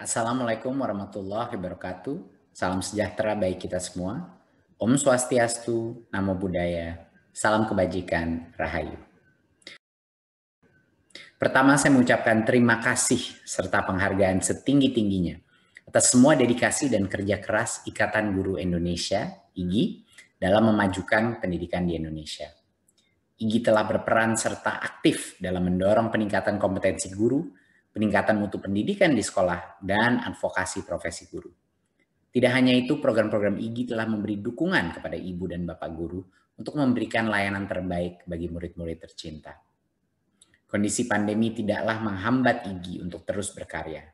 Assalamualaikum warahmatullahi wabarakatuh. Salam sejahtera baik kita semua. Om Swastiastu, Namo Buddhaya, Salam Kebajikan, Rahayu. Pertama saya mengucapkan terima kasih serta penghargaan setinggi-tingginya atas semua dedikasi dan kerja keras Ikatan Guru Indonesia, IGI, dalam memajukan pendidikan di Indonesia. IGI telah berperan serta aktif dalam mendorong peningkatan kompetensi guru peningkatan mutu pendidikan di sekolah, dan advokasi profesi guru. Tidak hanya itu, program-program IGI telah memberi dukungan kepada ibu dan bapak guru untuk memberikan layanan terbaik bagi murid-murid tercinta. Kondisi pandemi tidaklah menghambat IGI untuk terus berkarya.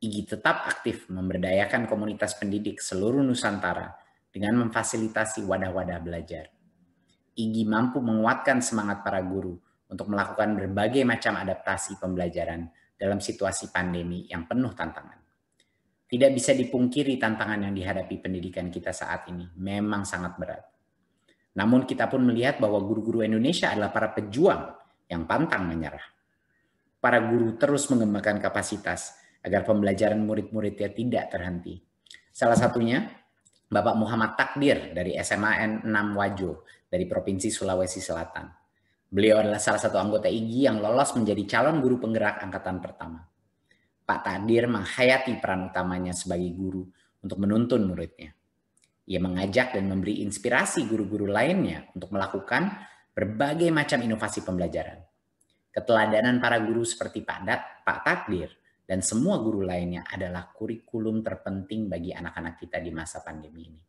IGI tetap aktif memberdayakan komunitas pendidik seluruh Nusantara dengan memfasilitasi wadah-wadah belajar. IGI mampu menguatkan semangat para guru untuk melakukan berbagai macam adaptasi pembelajaran dalam situasi pandemi yang penuh tantangan. Tidak bisa dipungkiri tantangan yang dihadapi pendidikan kita saat ini memang sangat berat. Namun kita pun melihat bahwa guru-guru Indonesia adalah para pejuang yang pantang menyerah. Para guru terus mengembangkan kapasitas agar pembelajaran murid-muridnya tidak terhenti. Salah satunya, Bapak Muhammad Takdir dari SMAN 6 Wajo dari Provinsi Sulawesi Selatan Beliau adalah salah satu anggota IGI yang lolos menjadi calon guru penggerak angkatan pertama. Pak Takdir menghayati peran utamanya sebagai guru untuk menuntun muridnya. Ia mengajak dan memberi inspirasi guru-guru lainnya untuk melakukan berbagai macam inovasi pembelajaran. Keteladanan para guru seperti Pak, Dat, Pak Takdir dan semua guru lainnya adalah kurikulum terpenting bagi anak-anak kita di masa pandemi ini.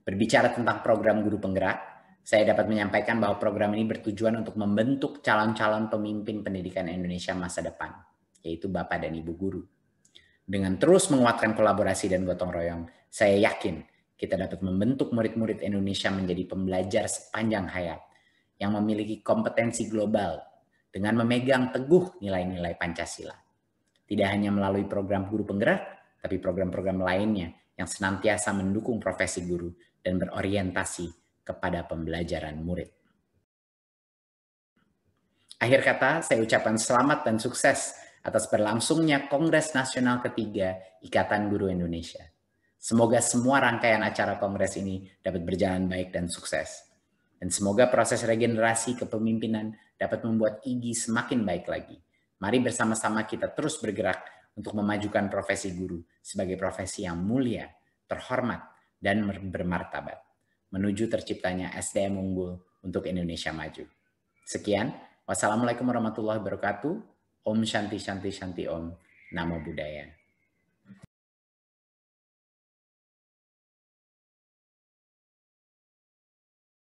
Berbicara tentang program guru penggerak, saya dapat menyampaikan bahwa program ini bertujuan untuk membentuk calon-calon pemimpin pendidikan Indonesia masa depan, yaitu Bapak dan Ibu guru. Dengan terus menguatkan kolaborasi dan gotong royong, saya yakin kita dapat membentuk murid-murid Indonesia menjadi pembelajar sepanjang hayat yang memiliki kompetensi global dengan memegang teguh nilai-nilai Pancasila. Tidak hanya melalui program guru penggerak, tapi program-program lainnya yang senantiasa mendukung profesi guru dan berorientasi kepada pembelajaran murid. Akhir kata, saya ucapkan selamat dan sukses atas berlangsungnya Kongres Nasional ketiga Ikatan Guru Indonesia. Semoga semua rangkaian acara kongres ini dapat berjalan baik dan sukses. Dan semoga proses regenerasi kepemimpinan dapat membuat IGI semakin baik lagi. Mari bersama-sama kita terus bergerak untuk memajukan profesi guru sebagai profesi yang mulia, terhormat, dan bermartabat menuju terciptanya SDM unggul untuk Indonesia maju. Sekian, wassalamualaikum warahmatullahi wabarakatuh. Om Shanti Shanti Shanti Om, Namo Buddhaya.